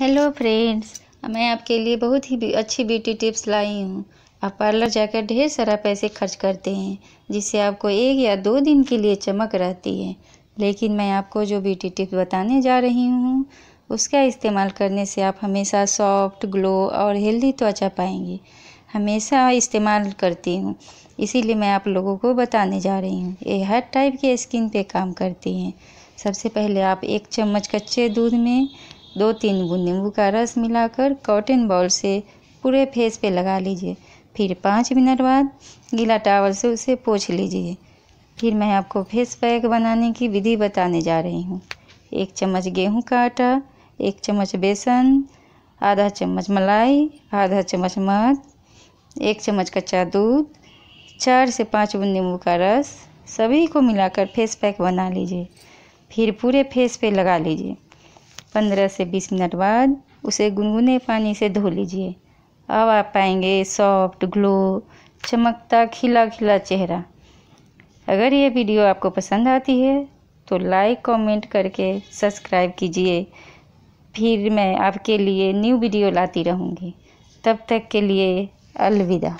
hello friends मैं आपके लिए बहुत ही अच्छी ब्यूटी टिप्स लाई हूँ आप पार्लर जाकर ढेर सारा पैसे खर्च करते हैं जिससे आपको एक या दो दिन के लिए चमक रहती है लेकिन मैं आपको जो ब्यूटी टिप्स बताने जा रही हूँ उसका इस्तेमाल करने से आप हमेशा सॉफ्ट ग्लो और हेल्दी त्वचा पाएंगे हमेशा इस्तेमाल करती हूँ इसीलिए मैं आप लोगों को बताने जा रही हूँ ये हर टाइप के स्किन पे काम करती हैं सबसे पहले आप एक चम्मच कच्चे दूध में दो तीन बूंद नींबू का रस मिलाकर कॉटन बॉल से पूरे फेस पे लगा लीजिए फिर पाँच मिनट बाद गीला टावल से उसे पोछ लीजिए फिर मैं आपको फेस पैक बनाने की विधि बताने जा रही हूँ एक चम्मच गेहूं का आटा एक चम्मच बेसन आधा चम्मच मलाई आधा चम्मच मध एक चम्मच कच्चा दूध चार से पाँच बूंद नींबू का रस सभी को मिलाकर फेस पैक बना लीजिए फिर पूरे फेस पे लगा लीजिए पंद्रह से बीस मिनट बाद उसे गुनगुने पानी से धो लीजिए अब आप पाएंगे सॉफ्ट ग्लो चमकता खिला खिला चेहरा अगर ये वीडियो आपको पसंद आती है तो लाइक कमेंट करके सब्सक्राइब कीजिए फिर मैं आपके लिए न्यू वीडियो लाती रहूँगी तब तक के लिए अलविदा